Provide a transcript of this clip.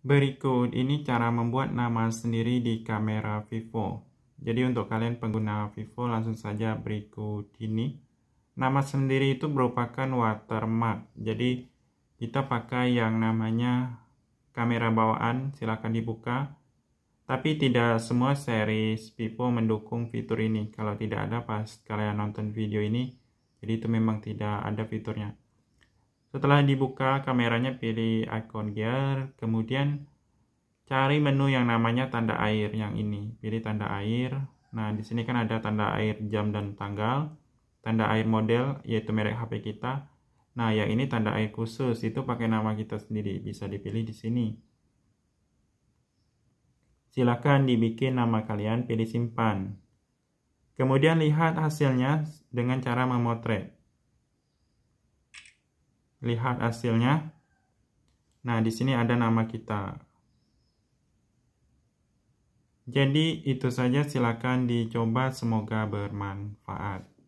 Berikut ini cara membuat nama sendiri di kamera Vivo. Jadi untuk kalian pengguna Vivo langsung saja berikut ini. Nama sendiri itu merupakan watermark. Jadi kita pakai yang namanya kamera bawaan, silahkan dibuka. Tapi tidak semua seri Vivo mendukung fitur ini. Kalau tidak ada pas kalian nonton video ini, jadi itu memang tidak ada fiturnya. Setelah dibuka kameranya pilih icon gear, kemudian cari menu yang namanya tanda air yang ini. Pilih tanda air. Nah, di sini kan ada tanda air jam dan tanggal, tanda air model yaitu merek HP kita. Nah, yang ini tanda air khusus itu pakai nama kita sendiri, bisa dipilih di sini. Silakan dibikin nama kalian, pilih simpan. Kemudian lihat hasilnya dengan cara memotret lihat hasilnya. Nah, di sini ada nama kita. Jadi, itu saja. Silakan dicoba, semoga bermanfaat.